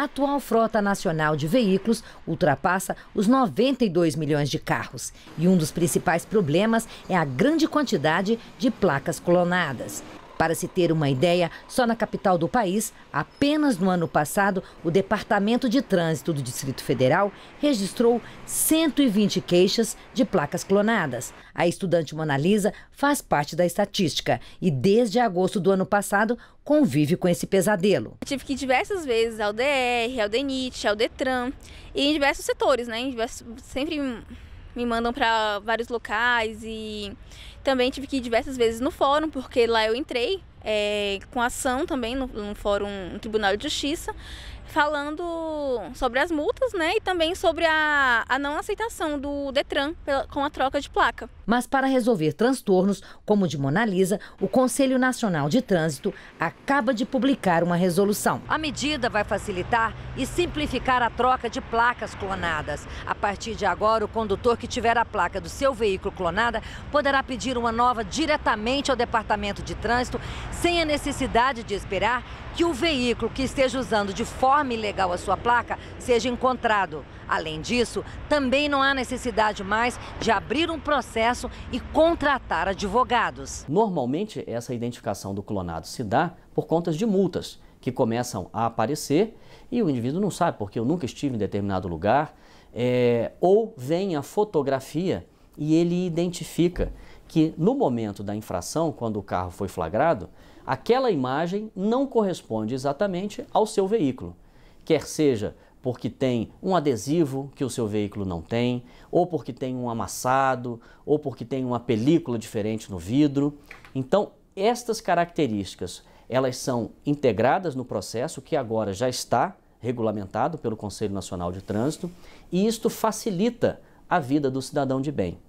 A atual frota nacional de veículos ultrapassa os 92 milhões de carros e um dos principais problemas é a grande quantidade de placas clonadas. Para se ter uma ideia, só na capital do país, apenas no ano passado, o Departamento de Trânsito do Distrito Federal registrou 120 queixas de placas clonadas. A estudante Monalisa faz parte da estatística e desde agosto do ano passado convive com esse pesadelo. Eu tive que ir diversas vezes ao DR, ao DENIT, ao DETRAN e em diversos setores, né? Diversos, sempre me mandam para vários locais e também tive que ir diversas vezes no fórum, porque lá eu entrei é, com ação também no, no Fórum no Tribunal de Justiça, falando sobre as multas, né, e também sobre a, a não aceitação do Detran pela, com a troca de placa. Mas para resolver transtornos, como o de Mona Lisa, o Conselho Nacional de Trânsito acaba de publicar uma resolução. A medida vai facilitar e simplificar a troca de placas clonadas. A partir de agora, o condutor que tiver a placa do seu veículo clonada poderá pedir uma nova diretamente ao Departamento de Trânsito sem a necessidade de esperar que o veículo que esteja usando de forma ilegal a sua placa seja encontrado. Além disso, também não há necessidade mais de abrir um processo e contratar advogados. Normalmente, essa identificação do clonado se dá por contas de multas que começam a aparecer e o indivíduo não sabe porque eu nunca estive em determinado lugar, é, ou vem a fotografia e ele identifica que no momento da infração, quando o carro foi flagrado, aquela imagem não corresponde exatamente ao seu veículo. Quer seja porque tem um adesivo que o seu veículo não tem, ou porque tem um amassado, ou porque tem uma película diferente no vidro. Então, estas características, elas são integradas no processo que agora já está regulamentado pelo Conselho Nacional de Trânsito, e isto facilita a vida do cidadão de bem.